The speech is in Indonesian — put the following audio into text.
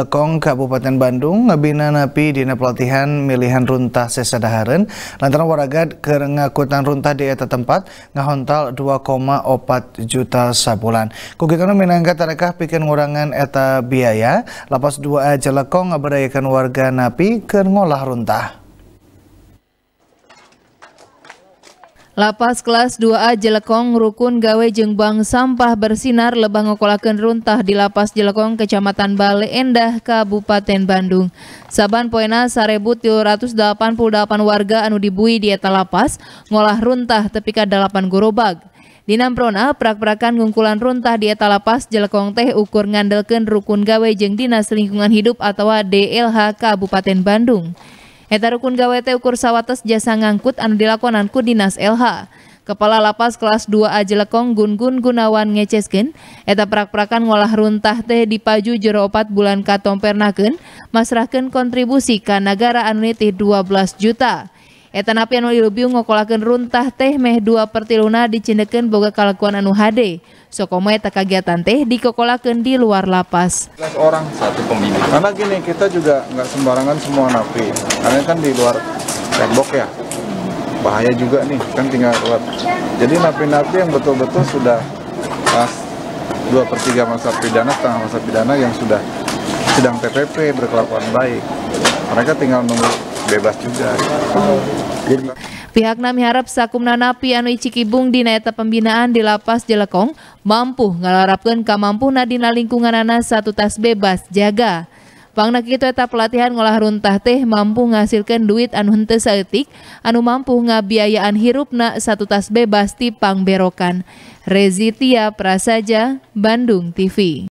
Lekong Kabupaten Bandung ngabina napi dina pelatihan milihan runtah sesadaharen lantaran waragad ke ngakutan runtah di eta tempat ngahontal 2,4 juta sabulan. Kukituna minangka tarekah bikin ngurangan eta biaya lapas 2 aja Lekong ngaberayakan warga napi ke ngolah runtah. Lapas kelas 2A Jelekong Rukun Gawe Jengbang Sampah Bersinar lebah Ngokolakan runtah di Lapas Jelekong Kecamatan Bale Endah Kabupaten Bandung. Saban poena 1788 warga anu dibui di eta lapas ngolah runtah tepi ka 8 gorobag. Dinamprona prak-prakan ngungkulan runtah di eta lapas Jelekong teh ukur ngandelkeun Rukun Gawe Jeng Dinas Lingkungan Hidup atau DLH Kabupaten Bandung. Eta rukun gawete ukur sawates jasa ngangkut anu dilakonanku Dinas LH. Kepala lapas kelas 2 Jelekong Gun Gun Gunawan ngecesken, eta prak-prakan ngolah runtah teh dipaju jero opat bulan katompernaken, masrahkan kontribusi ke negara anu dua 12 juta. Eta napi anu dilebiu ngokolakeun runtah teh meh dua pertiluna dicindekeun boga kalakuan anu hade Sokomo eta kegiatan teh dikokolakeun di luar lapas. orang satu pembimbing. Karena gini kita juga nggak sembarangan semua napi. Karena kan di luar tembok ya. Bahaya juga nih kan tinggal keluar. Jadi napi-napi yang betul-betul sudah pas dua per tiga masa pidana setengah masa pidana yang sudah sedang TPP berkelakuan baik mereka tinggal nunggu bebas juga. Jadi, Pihak Namharap Sakumnana Pianu Icikibung di Naeta Pembinaan di Lapas Jelekong mampu ngelarapkan Kamampu Nadina lingkungan anak satu tas bebas jaga. Pangna kitu eta pelatihan ngolah runtah teh mampu ngasilkan duit anu hente saeutik anu mampu ngabiayaan hirupna satu tas bebas ti pangberokan. Rezitia Prasaja, Bandung TV.